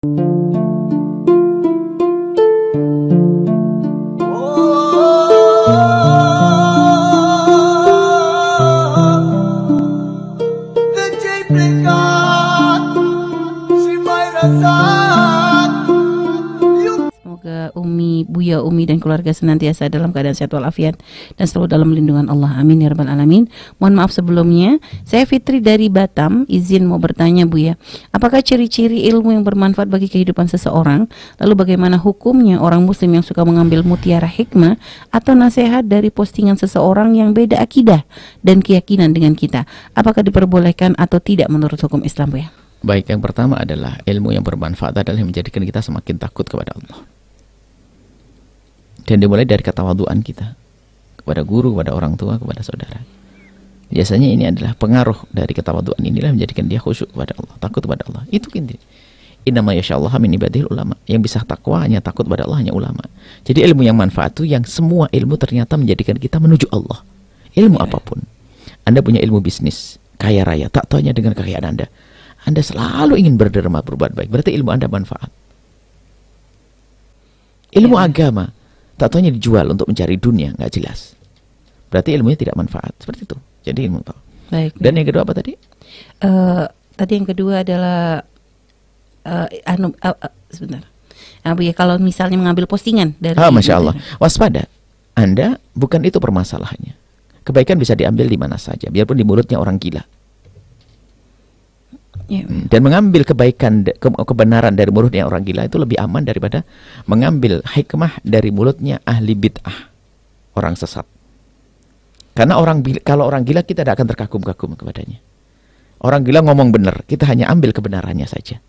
Obrigado, se vai dançar. Buya Umi dan keluarga senantiasa dalam keadaan sehat walafiat dan selalu dalam lindungan Allah. Amin ya rabbal alamin. Mohon maaf sebelumnya, saya Fitri dari Batam, izin mau bertanya Buya, apakah ciri-ciri ilmu yang bermanfaat bagi kehidupan seseorang? Lalu bagaimana hukumnya orang muslim yang suka mengambil mutiara hikmah atau nasihat dari postingan seseorang yang beda akidah dan keyakinan dengan kita? Apakah diperbolehkan atau tidak menurut hukum Islam, Buya? Baik, yang pertama adalah ilmu yang bermanfaat adalah yang menjadikan kita semakin takut kepada Allah. Dan dimulai dari ketawaduan kita kepada guru, kepada orang tua, kepada saudara. Biasanya ini adalah pengaruh dari ketawaduan inilah menjadikan dia khusyuk kepada Allah, takut kepada Allah. Itu inti. Innama yashallah min ibadil ulama. Yang bisa takwa hanya takut kepada Allah hanya ulama. Jadi ilmu yang manfaat itu yang semua ilmu ternyata menjadikan kita menuju Allah. Ilmu yeah. apapun. Anda punya ilmu bisnis, kaya raya, tak tanya dengan kekayaan Anda. Anda selalu ingin berderma berbuat baik. Berarti ilmu Anda manfaat. Ilmu yeah. agama, tak tahunya dijual untuk mencari dunia nggak jelas berarti ilmunya tidak manfaat seperti itu jadi ilmu tahu Baik. dan yang kedua apa tadi uh, tadi yang kedua adalah uh, anu uh, uh, sebentar Abu ah, ya kalau misalnya mengambil postingan dari ah masya Allah waspada anda bukan itu permasalahannya kebaikan bisa diambil di mana saja biarpun di mulutnya orang gila Ya. Hmm. dan mengambil kebaikan ke kebenaran dari mulutnya orang gila itu lebih aman daripada mengambil hikmah dari mulutnya ahli bid'ah orang sesat karena orang kalau orang gila kita tidak akan terkagum-kagum kepadanya orang gila ngomong benar kita hanya ambil kebenarannya saja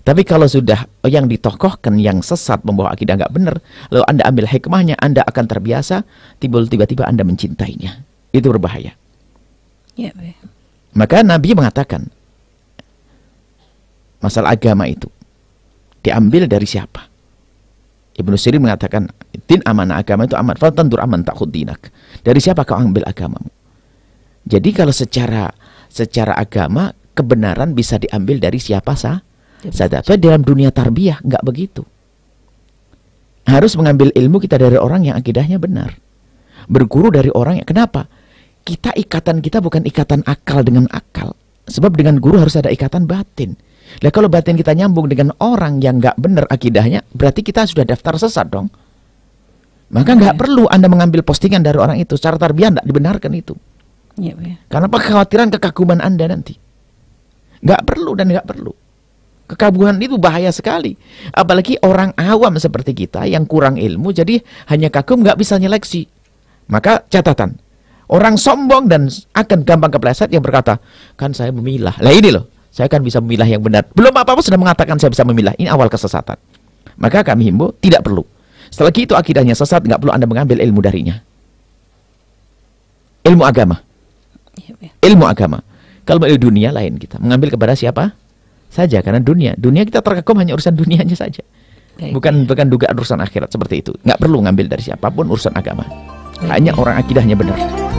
tapi kalau sudah yang ditokohkan yang sesat membawa akidah nggak benar, lalu Anda ambil hikmahnya, Anda akan terbiasa, tiba-tiba Anda mencintainya. Itu berbahaya. Ya, ya. Maka Nabi mengatakan, masalah agama itu diambil dari siapa? Ibnu Sirin mengatakan din amanah agama itu amat aman faltandur aman takut dinak dari siapa kau ambil agamamu jadi kalau secara secara agama kebenaran bisa diambil dari siapa sah saja dalam dunia tarbiyah nggak begitu harus mengambil ilmu kita dari orang yang akidahnya benar berguru dari orang yang kenapa kita ikatan kita bukan ikatan akal dengan akal sebab dengan guru harus ada ikatan batin Nah kalau batin kita nyambung dengan orang yang nggak benar akidahnya, berarti kita sudah daftar sesat dong. Maka iya, nggak ya. perlu Anda mengambil postingan dari orang itu secara tarbiyah tidak dibenarkan itu. Ya, ya. Karena kekhawatiran kekaguman Anda nanti. Nggak perlu dan nggak perlu. Kekaguman itu bahaya sekali. Apalagi orang awam seperti kita yang kurang ilmu jadi hanya kagum nggak bisa nyeleksi. Maka catatan, orang sombong dan akan gampang kepleset yang berkata, kan saya memilah. Lah ini loh, saya akan bisa memilah yang benar. Belum apa-apa sudah mengatakan saya bisa memilah. Ini awal kesesatan. Maka kami himbau tidak perlu. Setelah itu akidahnya sesat, nggak perlu Anda mengambil ilmu darinya. Ilmu agama. Iya, iya. Ilmu agama. Kalau ilmu dunia lain kita mengambil kepada siapa? Saja karena dunia. Dunia kita terkakum hanya urusan dunianya saja. Bukan iya. bukan dugaan urusan akhirat seperti itu. Nggak perlu ngambil dari siapapun urusan agama. Hanya orang akidahnya benar.